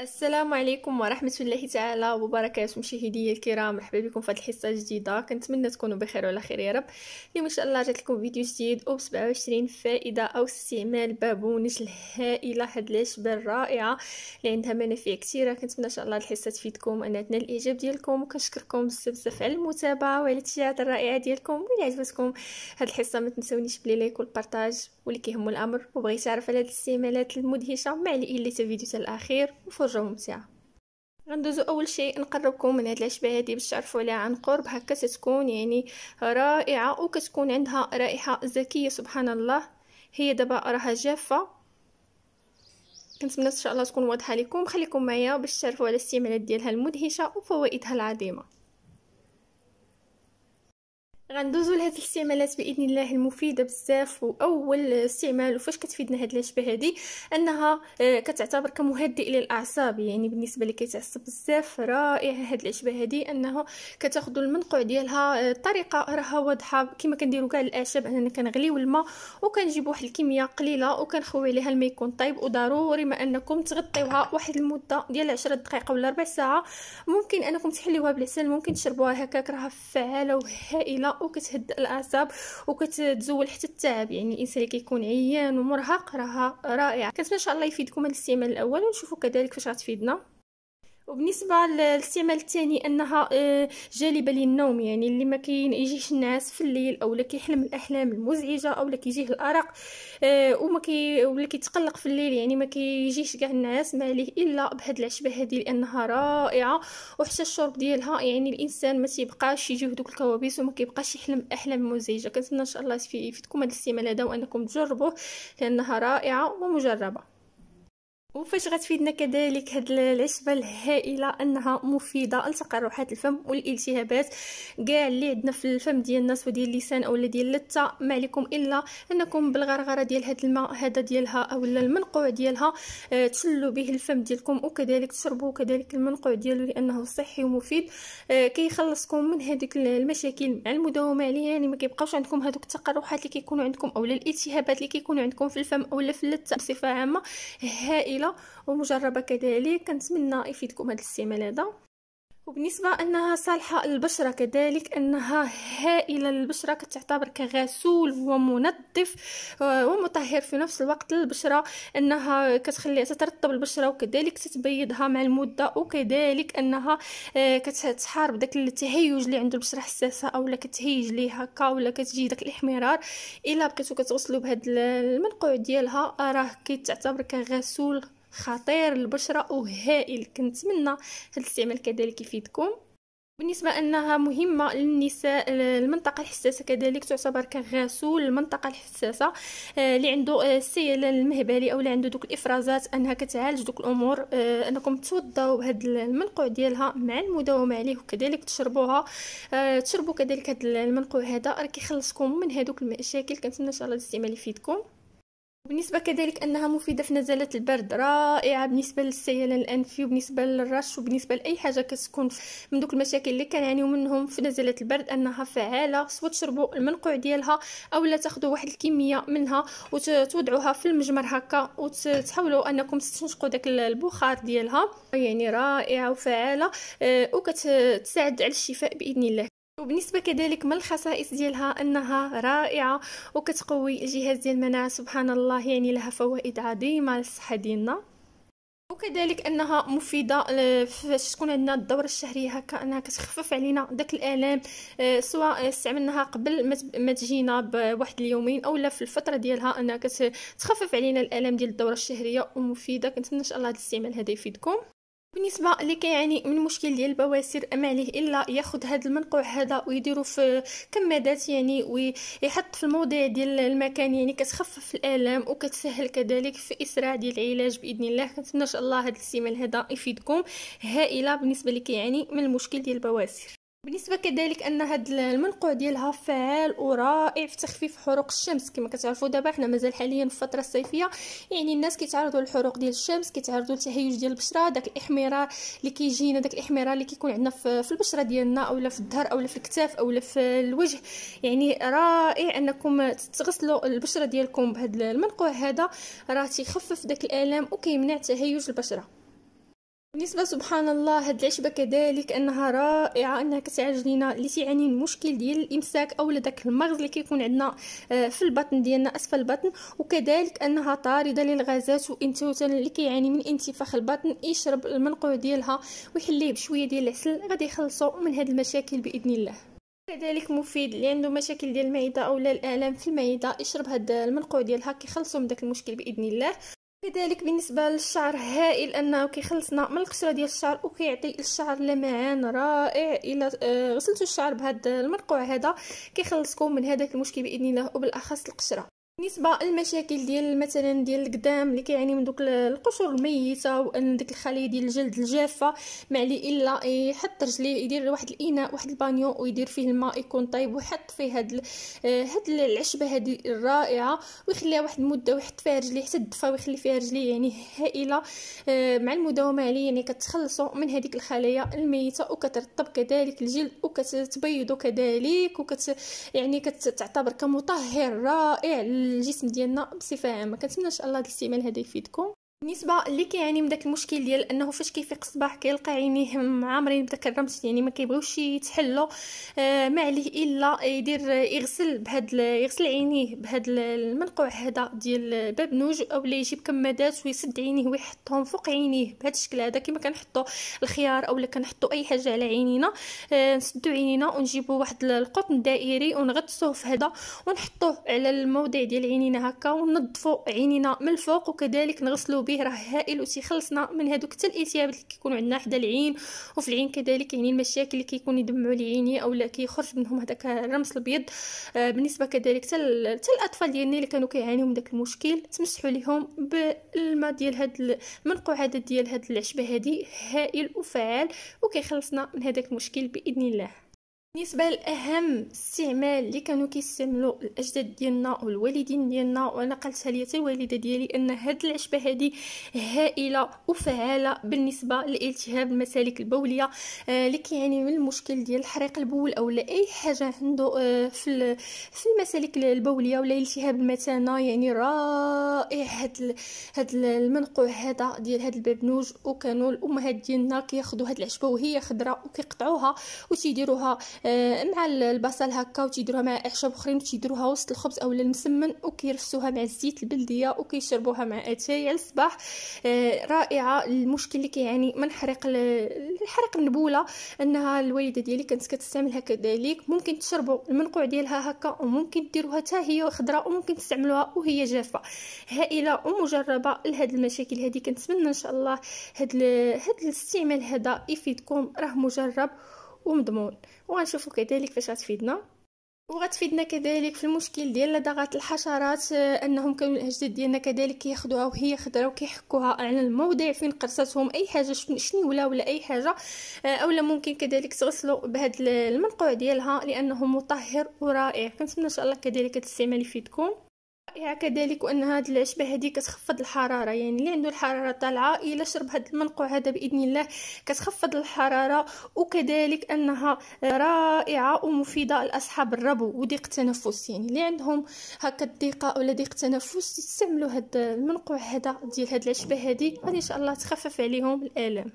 السلام عليكم ورحمة الله تعالى وبركاته مشاهدي الكرام مرحبا بكم في هذه الحصة الجديدة كنتمنى تكونوا بخير وعلى خير يا رب اليوم ان شاء الله جات لكم فيديو جديد وب 27 فائدة او استعمال بابونج الهائلة هاد العشبة الرائعة اللي عندها منافع كثيرة كنتمنى ان شاء الله الحصة تفيدكم انها تنال الاعجاب ديالكم وكنشكركم بزاف بزاف على المتابعة وعلى التشجيعات الرائعة ديالكم واللي عجبتكم هاد الحصة ما تنساونيش بلي لايك والبارطاج واللي كيهمو الامر وبغيت تعرف على هاد الاستعمالات المدهشة مع عليه تا فيديو تاع الاخير وفرق خرجوا ممتعه غندوزو اول شيء نقربكم من هاد العشبه هادي باش تعرفوا عليها عن قرب هكا تتكون يعني رائعه وكتكون عندها رائحه زكيه سبحان الله هي دابا راها جافه كنتمنى ان شاء الله تكون واضحه لكم خليكم معايا باش تعرفوا على الاستعمالات ديالها المدهشه وفوائدها العظيمه غندوزو لهاد الاستعمالات باذن الله المفيده بزاف واول استعمال وفاش كتفيدنا هاد الاشبه هادي انها آه، كتعتبر كمهدئ للاعصاب يعني بالنسبه اللي كيتعصب بزاف رائعه هاد الاشبه هادي انه كتاخذ المنقوع ديالها الطريقه آه، راها واضحه كما كنديرو كاع الاعشاب اننا كنغليو الماء وكنجيب واحد الكميه قليله وكنخوي عليها الماء يكون طايب وضروري ما انكم تغطيوها واحد المده ديال 10 دقائق ولا ربع ساعه ممكن انكم تحليوها بالعسل ممكن تشربوها هكاك راها فعاله وهائله مفيده وكتهدئ الاعصاب وكتزول حتى التعب يعني الانسان اللي كيكون عيان ومرهق راها رائعه كنتمنى ان شاء الله يفيدكم هذا الاستعمال الاول ونشوفوا كذلك فاش غتفيدنا وبالنسبه للاستعمال الثاني انها آه، جالبه للنوم يعني اللي ما يجيش النعاس في الليل او لك كيحلم الاحلام المزعجه او لك كيجيه الارق آه، وما كي ولا كيتقلق في الليل يعني ما كيجيش كاع النعاس ما عليه الا بهاد العشبه هذه لانها رائعه وحتى الشرب ديالها يعني الانسان ما تيبقاش يجيه دوك الكوابيس وما كيبقاش يحلم احلام مزعجه كنتمنى ان شاء الله يفيدكم هذا الاستعمال هذا وانكم تجربوه لانها رائعه ومجربه وفاش غتفيدنا كذلك هاد العشبه الهائله انها مفيده لتقرحات الفم والالتهابات كاع اللي عندنا في الفم ديال الناس ديال اللسان اولا ديال اللثه ما عليكم الا انكم بالغرغره ديال هاد الماء هذا ديالها اولا المنقوع ديالها آه تسلوا به الفم ديالكم وكذلك تشربوا كذلك المنقوع ديالو لانه صحي ومفيد آه كيخلصكم من هذيك المشاكل مع المداومه عليها يعني ما كيبقاوش عندكم هذوك التقرحات اللي كيكونوا عندكم اولا الالتهابات اللي كيكونوا عندكم في الفم اولا في اللثه بصفه عامه هائله سهله ومجربه كذلك كنتمنى يفيدكم هذا الاستعمال هذا وبالنسبه انها صالحه للبشره كذلك انها هائله للبشره كتعتبر كغسول ومنظف آه، ومطهر في نفس الوقت للبشره انها كتخلي تترطب البشره وكذلك تتبيضها مع المده وكذلك انها آه، كتحارب داك التهيج اللي عنده البشره حساسه اولا كتهيج ليه هكا ولا كتجي داك الاحمرار الا بقيتو كتغسلو بهاد المنقوع ديالها راه كيتعتبر كغسول خطير للبشره وهائل كنتمنى هذا الاستعمال كذلك يفيدكم بالنسبة أنها مهمة للنساء المنطقة الحساسة كذلك تعتبر كغسول المنطقة الحساسة آه، اللي عنده آه، السيل المهبلي أو اللي عنده دوك الإفرازات أنها كتعالج دوك الأمور آه، أنكم توضوا بهاد المنقوع ديالها مع المداومة عليه وكذلك تشربوها تشربوا كذلك هاد المنقوع هذا راه كيخلصكم من هادوك المشاكل كنتمنى إن شاء الله الاستعمال يفيدكم بالنسبة كذلك أنها مفيدة في نزالة البرد رائعة بالنسبة للسيلان الأنفي وبالنسبة للرش وبالنسبة لأي حاجة كتكون من دوك المشاكل اللي كنعانيو يعني منهم في نزالة البرد أنها فعالة سواء تشربوا المنقوع ديالها أولا تاخذوا واحد الكمية منها وتوضعوها في المجمر هكا وتحاولوا أنكم تستنشقوا داك البخار ديالها يعني رائعة وفعالة آه، وكتساعد على الشفاء بإذن الله وبالنسبه كذلك من الخصائص ديالها انها رائعه وكتقوي الجهاز ديال المناعه سبحان الله يعني لها فوائد عظيمه للصحه ديالنا وكذلك انها مفيده آه، فاش تكون عندنا الدوره الشهريه هكا انها كتخفف علينا داك الالام آه، سواء استعملناها قبل ما تجينا بواحد اليومين اولا في الفتره ديالها انها كتخفف علينا الالام ديال الدوره الشهريه ومفيده كنتمنى ان شاء الله هذا الاستعمال هذا يفيدكم بالنسبه اللي كيعاني من مشكل ديال البواسير ما عليه الا ياخذ هذا المنقوع هذا ويديرو في كمادات يعني ويحط في الموضع ديال المكان يعني كتخفف الالام وكتسهل كذلك في اسرع ديال العلاج باذن الله كنتمنى ان شاء الله هذا السيمان هذا يفيدكم هائله بالنسبه اللي كيعاني من المشكل ديال البواسير بالنسبه كذلك ان هاد المنقوع ديالها فعال ورائع في تخفيف حروق الشمس كما كتعرفوا دابا حنا مازال حاليا في الفتره الصيفيه يعني الناس كيتعرضوا للحروق ديال الشمس كيتعرضوا لتهيج ديال البشره داك الاحمرار اللي كيجينا داك الاحمرار اللي كيكون عندنا في البشره ديالنا اولا في الظهر اولا في الكتاف اولا في الوجه يعني رائع انكم تغسلوا البشره ديالكم بهذا المنقوع هذا راه تيخفف داك الالام وكيمنع تهيج البشره بالنسبه سبحان الله هاد العشبه كذلك انها رائعه انها كتعالج لينا اللي من المشكل ديال الامساك او داك المغز اللي كيكون عندنا آه، في البطن ديالنا اسفل البطن وكذلك انها طارده للغازات وانتوتا اللي كيعاني من انتفاخ البطن يشرب المنقوع ديالها ويحليه بشويه ديال العسل غادي يخلصوا من هاد المشاكل باذن الله كذلك مفيد اللي عنده مشاكل ديال المعده اولا الالام في المعده يشرب هاد المنقوع ديالها كيخلصوا من داك المشكل باذن الله كذلك بالنسبه للشعر هائل انه كيخلصنا من القشره ديال الشعر وكيعطي الشعر لمعان رائع الا آه، غسلتوا الشعر بهذا المرقوع هذا كيخلصكم من هذاك المشكل باذن الله وبالاخص القشره بالنسبه للمشاكل ديال مثلا ديال القدام اللي كيعاني من دوك القشور الميته وان ديك الخليه ديال الجلد الجافه ما عليه الا يحط رجليه يدير واحد الاناء واحد البانيو ويدير فيه الماء يكون طايب ويحط فيه هاد آه، هاد العشبه هادي الرائعه ويخليها واحد المده ويحط فيها رجليه حتى الدفا ويخلي فيها رجليه يعني هائله آه، مع المداومه عليه يعني كتخلصوا من هذيك الخلايا الميته وكترطب كذلك الجلد وكتبيضوا كذلك وكت يعني كتعتبر كمطهر رائع الجسم ديالنا بصفه عامه كنتمنى ان شاء الله هذا الاستعمال هذا يفيدكم بالنسبه اللي كيعاني من داك المشكل ديال انه فاش كيفيق الصباح كيلقى عينيه معمرين بدا الرمش يعني ما كيبغيوش يتحلوا آه ما عليه الا يدير يغسل بهاد يغسل عينيه بهاد المنقوع هذا ديال باب نوج او لا يجيب كمادات ويسد عينيه ويحطهم فوق عينيه بهاد الشكل هذا كما كنحطوا الخيار اولا كنحطوا اي حاجه على عينينا آه نسدو عينينا ونجيبوا واحد القطن دائري ونغطسوه في هذا ونحطوه على الموضع ديال عينينا هكا وننظفوا عينينا من الفوق وكذلك نغسلو به فيه راه هائل وتيخلصنا من هادوك حتى الالتهابات اللي كيكونوا عندنا حدا العين وفي العين كذلك يعني المشاكل اللي كيكون يدمعوا العيني اولا كيخرج منهم هذاك الرمس الابيض آه، بالنسبه كذلك حتى تل... الاطفال ديالنا اللي كانوا كيعانيو من داك المشكل تمسحوا ليهم بالماء ديال هاد المنقوعات ديال هاد العشبه هادي هائل وفعال وكيخلصنا من هذاك المشكل باذن الله بالنسبه لاهم استعمال اللي كانوا كيستعملوا الاجداد ديالنا والوالدين ديالنا وانا قلتها ليا حتى الوالده ديالي ان هاد العشبه هادي هائله وفعاله بالنسبه لالتهاب المسالك البوليه آه، اللي آه كيعاني من المشكل ديال الحريق البول او لا اي حاجه عنده آه في في المسالك البوليه ولا التهاب المثانه يعني رائع هاد هاد المنقوع هذا ديال هاد البابنوج وكانوا الامهات ديالنا كياخذوا هاد العشبه وهي خضراء وكيقطعوها وتيديروها آه، آه، مع البصل هكا وتيديروها مع اعشاب اخرين وتيديروها وسط الخبز اولا المسمن وكيرفسوها مع الزيت البلديه وكيشربوها مع اتاي على الصباح آه، رائعه المشكل اللي كيعاني من حريق الحريق النبوله انها الوالده ديالي كانت كتستعملها كذلك ممكن تشربوا المنقوع ديالها هكا وممكن ديروها حتى هي خضراء وممكن تستعملوها وهي جافه هائله ومجربه لهاد المشاكل هذه كنتمنى ان شاء الله هاد هاد الاستعمال هذا يفيدكم راه مجرب ومضمون وغنشوفو كذلك فاش غتفيدنا وغتفيدنا كذلك في المشكل ديال لدغات الحشرات آه، انهم كانوا الاجداد ديالنا كذلك كياخذوها وهي خضراء وكيحكوها على الموضع فين قرصتهم اي حاجه شنو ولا ولا اي حاجه آه، اولا ممكن كذلك تغسلوا بهذا المنقوع ديالها لانه مطهر ورائع كنتمنى ان شاء الله كذلك هذا الاستعمال يفيدكم رائعه كذلك وان هاد العشبه هذه كتخفض الحراره يعني اللي عنده الحراره طالعه الا شرب هاد المنقوع هذا باذن الله كتخفض الحراره وكذلك انها رائعه ومفيده لاصحاب الربو وضيق التنفس يعني اللي عندهم هكا الضيقه ولا ضيق التنفس يستعملوا هاد المنقوع هذا ديال هاد العشبه هذه غادي ان شاء الله تخفف عليهم الالم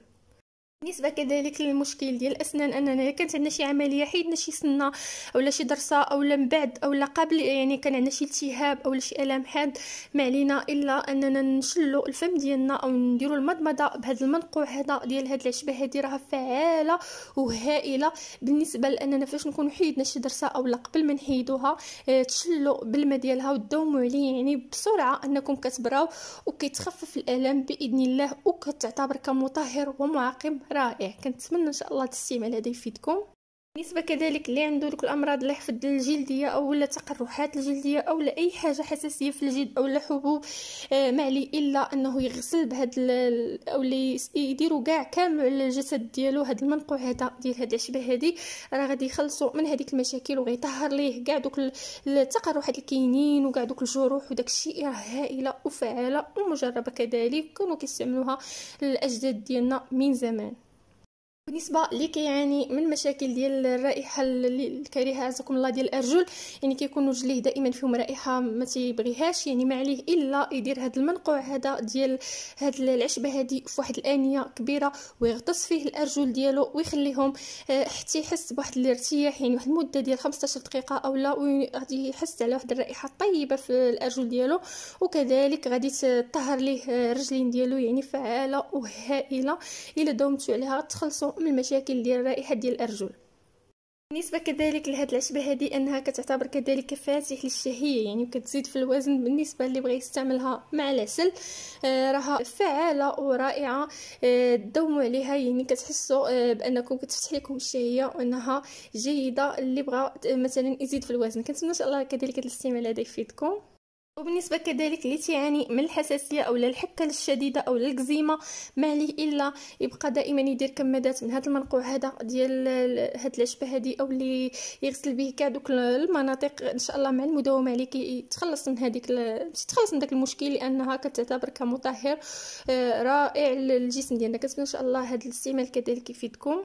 بالنسبه كذلك للمشكل ديال الاسنان اننا الا كانت عندنا شي عمليه حيدنا شي سنه اولا شي ضرسه اولا من بعد اولا قبل يعني كان عندنا شي التهاب اولا شي الام حاد ما علينا الا اننا نشلو الفم ديالنا او نديرو المضمضه بهذا المنقوع هذا ديال هاد العشبه هادي راه فعاله وهائله بالنسبه لاننا فاش نكون حيدنا شي ضرسه اولا قبل ما نحيدوها آه، تشلو بالماء ديالها وداوموا عليه يعني بسرعه انكم كتبراو وكيتخفف الالم باذن الله وكتعتبر كمطهر ومعقم رائع كنتمنى ان شاء الله تستمع هذا يفيدكم بالنسبه كذلك اللي عنده دوك الامراض حفظ الجلديه او لا تقرحات الجلديه او لا اي حاجه حساسيه في الجلد او لا حبوب آه، ما عليه الا انه يغسل بهاد او اللي يديرو كاع كامل على الجسد ديالو هاد المنقوع هذا ديال هاد العشبه هادي راه غادي يخلصو من هاديك المشاكل وغيطهر ليه كاع دوك التقرحات اللي كاينين وكاع دوك الجروح وداك الشيء راه هائله وفعاله ومجربه كذلك كانوا كيستعملوها الاجداد ديالنا من زمان بالنسبه اللي كيعاني من مشاكل ديال الرائحه الكريهه عزكم الله ديال الارجل يعني كيكونوا رجليه دائما فيهم رائحه ما تيبغيهاش يعني ما عليه الا يدير هذا المنقوع هذا ديال هاد العشبه هادي في واحد الانيه كبيره ويغطس فيه الارجل ديالو ويخليهم آه، حتى يحس بواحد الارتياح يعني واحد المده ديال 15 دقيقه او لا وغادي يحس على واحد الرائحه طيبة في الارجل ديالو وكذلك غادي تطهر ليه آه، الرجلين ديالو يعني فعاله وهائله الا داومتو عليها تخلصوا من مشاكل ديال الرائحه ديال الارجل بالنسبه كذلك لهاد العشبه هذه انها كتعتبر كذلك كفاتح للشهيه يعني كتزيد في الوزن بالنسبه اللي بغى يستعملها مع العسل آه، راها فعاله ورائعه آه عليها يعني كتحسوا آه، بانكم كتفتح لكم الشهيه وانها جيده اللي بغى مثلا يزيد في الوزن كنتمنى ان شاء الله كذلك الاستعمال هذا يفيدكم وبالنسبة كذلك اللي تعاني من الحساسية أو الحكة الشديدة أو الكزيمة ما عليه إلا يبقى دائما يدير كمادات من هذا المنقوع هذا ديال هاد العشبة هادي أو اللي يغسل به كاع دوك المناطق إن شاء الله مع المداومة عليك يتخلص من هذيك باش يتخلص من داك المشكل لأنها كتعتبر كمطهر آه، رائع للجسم ديالنا كنتمنى إن شاء الله هذا الاستعمال كذلك يفيدكم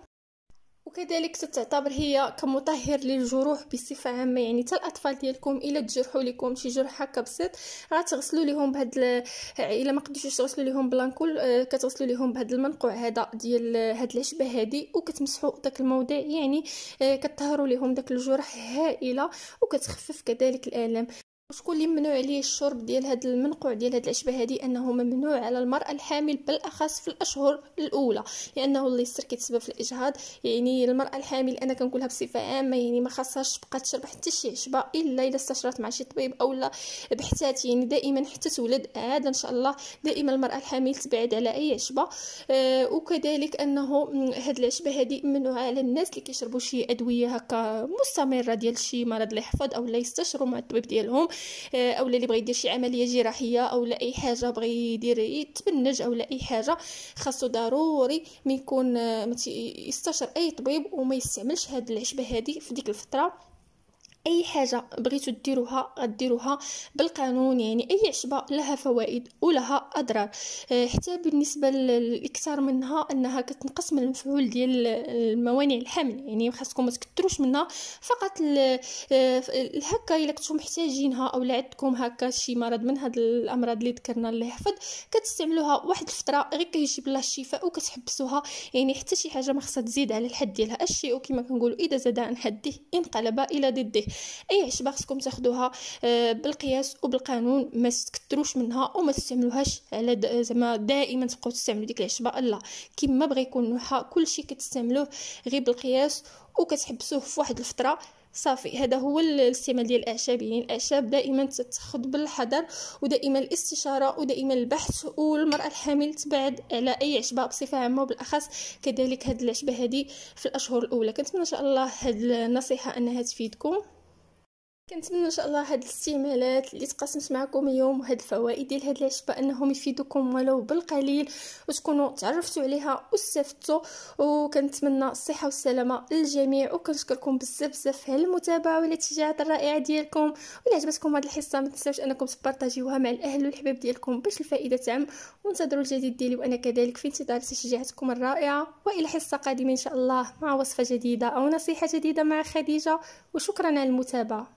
وكذلك تعتبر هي كمطهر للجروح بصفه عامه يعني حتى الاطفال ديالكم الا تجرحوا لكم شي جرح هكا بسيط غتغسلوا ليهم بهاد ال... الا ما قدرتوش تغسلوا ليهم بلانكول آه، كتغسلوا ليهم بهاد المنقوع هذا ديال هاد العشبه هادي وكتمسحوا داك الموضع يعني آه، كتطهروا لهم ليهم داك الجرح هائله وكتخفف كذلك الالم وشكون اللي ممنوع عليه الشرب ديال هاد المنقوع ديال هاد العشبه هادي انه ممنوع على المراه الحامل بالاخص في الاشهر الاولى لانه اللي كيتسبب في الاجهاض يعني المراه الحامل انا كنقولها بصفه عامه يعني ما خاصهاش تبقى تشرب حتى شي عشبه الا الا استشرت مع شي طبيب او لا بحثات يعني دائما حتى تولد عاد ان شاء الله دائما المراه الحامل تبعد على اي عشبه آه وكذلك انه هاد العشبه هادي ممنوعه على الناس اللي كيشربوا شي ادويه هكا مستمره ديال شي مرض اللي يحفظ او لا يستشروا مع الطبيب ديالهم آه، اولا اللي بغى يدير شي عمليه جراحيه اولا اي حاجه بغى يدير يتبنج اولا اي حاجه خاصو ضروري ما يكون آه، يستشر اي طبيب وما يستعملش هاد العشبه هذه في ديك الفتره اي حاجه بغيتو ديروها غديروها بالقانون يعني اي عشبه لها فوائد ولها اضرار آه، حتى بالنسبه للاكثار منها انها كتنقص من المفعول ديال الموانع الحمل يعني خاصكم ما تكثروش منها فقط الهكا آه، الا كنتو محتاجينها او عندكم هكا شي مرض من هاد الامراض اللي ذكرنا الله يحفظ كتستعملوها واحد الفتره غير كيجيب لها الشفاء وكتحبسوها يعني حتى شي حاجه ما خصها تزيد على الحد ديالها الشيء وكما كنقولوا اذا زاد عن حده انقلب الى ضده اي عشبه خصكم تاخدوها آه، بالقياس وبالقانون ما تكثروش منها وما تستعملوهاش على زعما دائما تبقاو تستعملوا ديك العشبه لا كيما بغى يكون نوعها كلشي كتستعملوه غير بالقياس وكتحبسوه في واحد الفتره صافي هذا هو الاستعمال ديال الاعشاب يعني الاعشاب دائما تتخذ بالحذر ودائما الاستشاره ودائما البحث والمراه الحامل تبعد على اي عشبه بصفه عامه وبالاخص كذلك هاد العشبه هذه في الاشهر الاولى كنتمنى ان شاء الله هاد النصيحه انها تفيدكم كنتمنى ان شاء الله هاد الاستعمالات اللي تقاسمت معكم اليوم وهاد الفوائد ديال هاد العشبه انهم يفيدوكم ولو بالقليل وتكونوا تعرفتوا عليها واستفدتوا وكنتمنى الصحه والسلامه للجميع وكنشكركم بزاف بزاف على المتابعه والاتجاهات الرائعه ديالكم ولا عجبتكم هاد الحصه ما تنساوش انكم تبارطاجيوها مع الاهل والحباب ديالكم باش الفائده تعم وانتظروا الجديد ديالي وانا كذلك في انتظار تشجيعاتكم الرائعه والى حصه قادمه ان شاء الله مع وصفه جديده او نصيحه جديده مع خديجه وشكرا على المتابعه